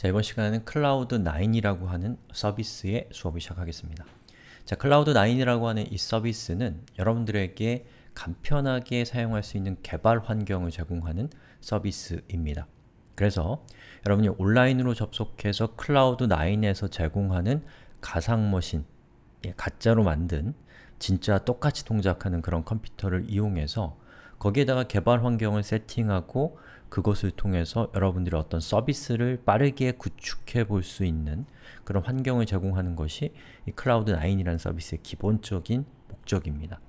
자, 이번 시간에는 클라우드9이라고 하는 서비스의 수업을 시작하겠습니다. 자, 클라우드9이라고 하는 이 서비스는 여러분들에게 간편하게 사용할 수 있는 개발 환경을 제공하는 서비스입니다. 그래서 여러분이 온라인으로 접속해서 클라우드9에서 제공하는 가상머신, 예, 가짜로 만든 진짜 똑같이 동작하는 그런 컴퓨터를 이용해서 거기에다가 개발 환경을 세팅하고 그것을 통해서 여러분들이 어떤 서비스를 빠르게 구축해 볼 수 있는 그런 환경을 제공하는 것이 이 클라우드9이라는 서비스의 기본적인 목적입니다.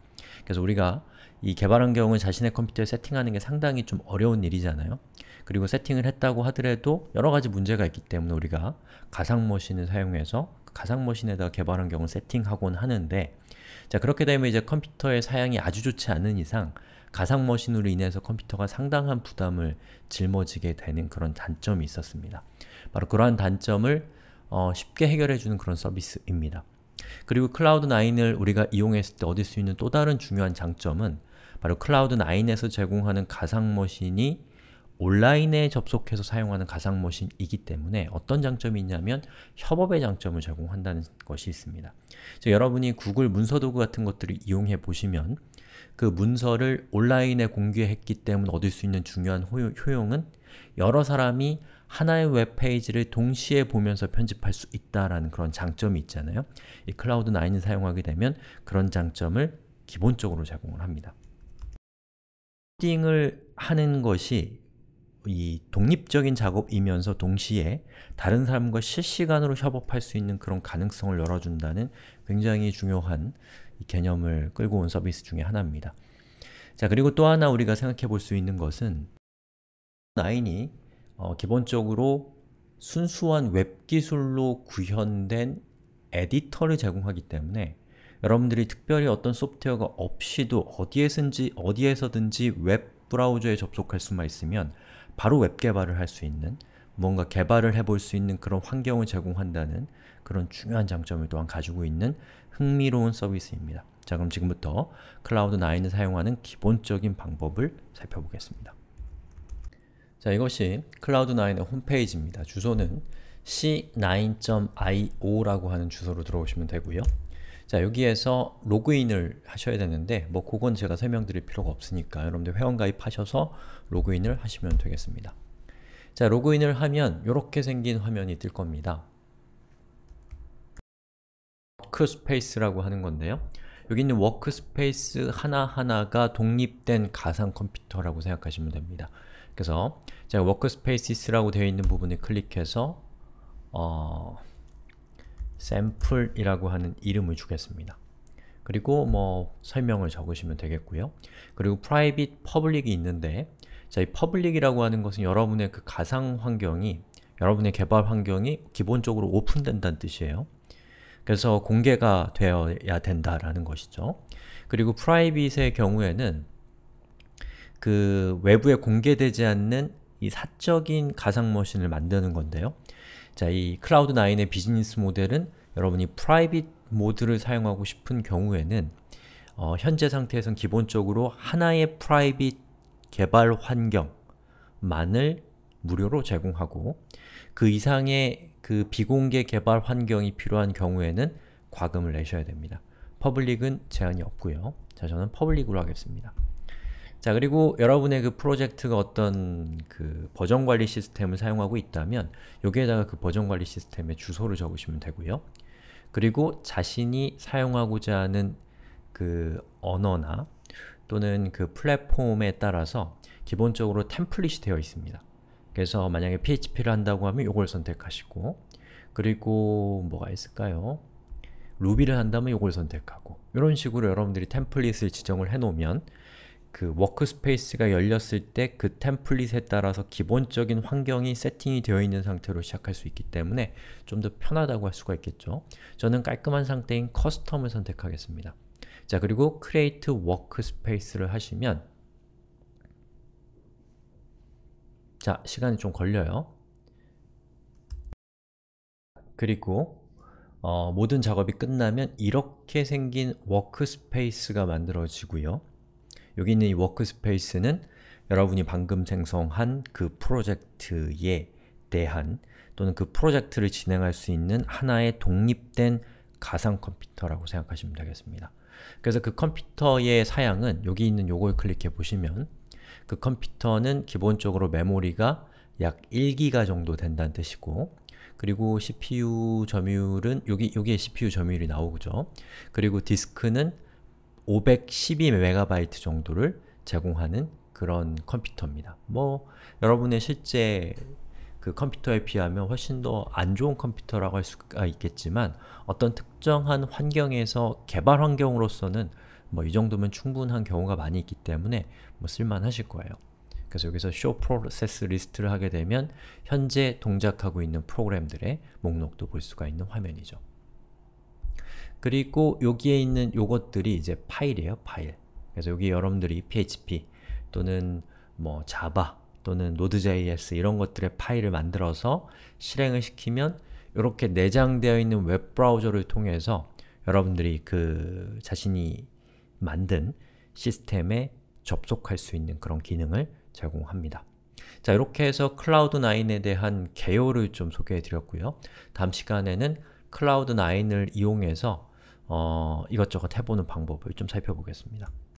그래서 우리가 이 개발 환경을 자신의 컴퓨터에 세팅하는 게 상당히 좀 어려운 일이잖아요. 그리고 세팅을 했다고 하더라도 여러 가지 문제가 있기 때문에 우리가 가상 머신을 사용해서 그 가상 머신에다가 개발 환경을 세팅하곤 하는데 자 그렇게 되면 이제 컴퓨터의 사양이 아주 좋지 않은 이상 가상 머신으로 인해서 컴퓨터가 상당한 부담을 짊어지게 되는 그런 단점이 있었습니다. 바로 그러한 단점을 어, 쉽게 해결해주는 그런 서비스입니다. 그리고 클라우드9을 우리가 이용했을 때 얻을 수 있는 또 다른 중요한 장점은 바로 클라우드9에서 제공하는 가상 머신이 온라인에 접속해서 사용하는 가상 머신이기 때문에 어떤 장점이 있냐면 협업의 장점을 제공한다는 것이 있습니다. 여러분이 구글 문서 도구 같은 것들을 이용해 보시면 그 문서를 온라인에 공개했기 때문에 얻을 수 있는 중요한 효용은 여러 사람이 하나의 웹페이지를 동시에 보면서 편집할 수 있다라는 그런 장점이 있잖아요. 이 클라우드 9을 사용하게 되면 그런 장점을 기본적으로 제공을 합니다. 코딩을 하는 것이 이 독립적인 작업이면서 동시에 다른 사람과 실시간으로 협업할 수 있는 그런 가능성을 열어준다는 굉장히 중요한 이 개념을 끌고 온 서비스 중에 하나입니다. 자, 그리고 또 하나 우리가 생각해 볼 수 있는 것은 9이 어, 기본적으로 순수한 웹 기술로 구현된 에디터를 제공하기 때문에 여러분들이 특별히 어떤 소프트웨어가 없이도 어디에선지, 어디에서든지 웹 브라우저에 접속할 수만 있으면 바로 웹 개발을 할 수 있는 뭔가 개발을 해볼 수 있는 그런 환경을 제공한다는 그런 중요한 장점을 또한 가지고 있는 흥미로운 서비스입니다. 자 그럼 지금부터 클라우드9을 사용하는 기본적인 방법을 살펴보겠습니다. 자 이것이 클라우드9의 홈페이지입니다. 주소는 c9.io라고 하는 주소로 들어오시면 되고요. 자 여기에서 로그인을 하셔야 되는데 뭐 그건 제가 설명드릴 필요가 없으니까 여러분들 회원가입하셔서 로그인을 하시면 되겠습니다. 자, 로그인을 하면 이렇게 생긴 화면이 뜰 겁니다. 워크스페이스라고 하는 건데요. 여기 있는 워크스페이스 하나하나가 독립된 가상 컴퓨터라고 생각하시면 됩니다. 그래서 제가 워크스페이스라고 되어 있는 부분을 클릭해서 어... 샘플이라고 하는 이름을 주겠습니다. 그리고 뭐 설명을 적으시면 되겠고요. 그리고 private, public이 있는데 자, 이 퍼블릭이라고 하는 것은 여러분의 그 가상 환경이 여러분의 개발 환경이 기본적으로 오픈된다는 뜻이에요. 그래서 공개가 되어야 된다라는 것이죠. 그리고 프라이빗의 경우에는 그 외부에 공개되지 않는 이 사적인 가상 머신을 만드는 건데요. 자, 이 클라우드9의 비즈니스 모델은 여러분이 프라이빗 모드를 사용하고 싶은 경우에는 어, 현재 상태에선 기본적으로 하나의 프라이빗 개발 환경만을 무료로 제공하고 그 이상의 그 비공개 개발 환경이 필요한 경우에는 과금을 내셔야 됩니다. 퍼블릭은 제한이 없고요. 자, 저는 퍼블릭으로 하겠습니다. 자, 그리고 여러분의 그 프로젝트가 어떤 그 버전 관리 시스템을 사용하고 있다면 여기에다가 그 버전 관리 시스템의 주소를 적으시면 되고요. 그리고 자신이 사용하고자 하는 그 언어나 또는 그 플랫폼에 따라서 기본적으로 템플릿이 되어 있습니다. 그래서 만약에 PHP를 한다고 하면 이걸 선택하시고 그리고 뭐가 있을까요? 루비를 한다면 이걸 선택하고 이런 식으로 여러분들이 템플릿을 지정을 해놓으면 그 워크스페이스가 열렸을 때 그 템플릿에 따라서 기본적인 환경이 세팅이 되어 있는 상태로 시작할 수 있기 때문에 좀 더 편하다고 할 수가 있겠죠. 저는 깔끔한 상태인 커스텀을 선택하겠습니다. 자, 그리고 create workspace를 하시면 자, 시간이 좀 걸려요. 그리고 어, 모든 작업이 끝나면 이렇게 생긴 워크스페이스가 만들어지고요. 여기 있는 이 워크스페이스는 여러분이 방금 생성한 그 프로젝트에 대한 또는 그 프로젝트를 진행할 수 있는 하나의 독립된 가상 컴퓨터라고 생각하시면 되겠습니다. 그래서 그 컴퓨터의 사양은 여기 있는 요걸 클릭해 보시면 그 컴퓨터는 기본적으로 메모리가 약 1기가 정도 된다는 뜻이고 그리고 CPU 점유율은 여기 여기에 CPU 점유율이 나오죠. 그리고 디스크는 512MB 정도를 제공하는 그런 컴퓨터입니다. 뭐 여러분의 실제 그 컴퓨터에 비하면 훨씬 더 안 좋은 컴퓨터라고 할 수가 있겠지만 어떤 특정한 환경에서 개발 환경으로서는 뭐 이 정도면 충분한 경우가 많이 있기 때문에 뭐 쓸만하실 거예요. 그래서 여기서 show process list를 하게 되면 현재 동작하고 있는 프로그램들의 목록도 볼 수가 있는 화면이죠. 그리고 여기에 있는 요것들이 이제 파일이에요, 파일. 그래서 여기 여러분들이 PHP 또는 뭐 자바 또는 Node.js 이런 것들의 파일을 만들어서 실행을 시키면 이렇게 내장되어 있는 웹브라우저를 통해서 여러분들이 그 자신이 만든 시스템에 접속할 수 있는 그런 기능을 제공합니다. 자, 이렇게 해서 클라우드9에 대한 개요를 좀 소개해드렸고요. 다음 시간에는 클라우드9을 이용해서 어, 이것저것 해보는 방법을 좀 살펴보겠습니다.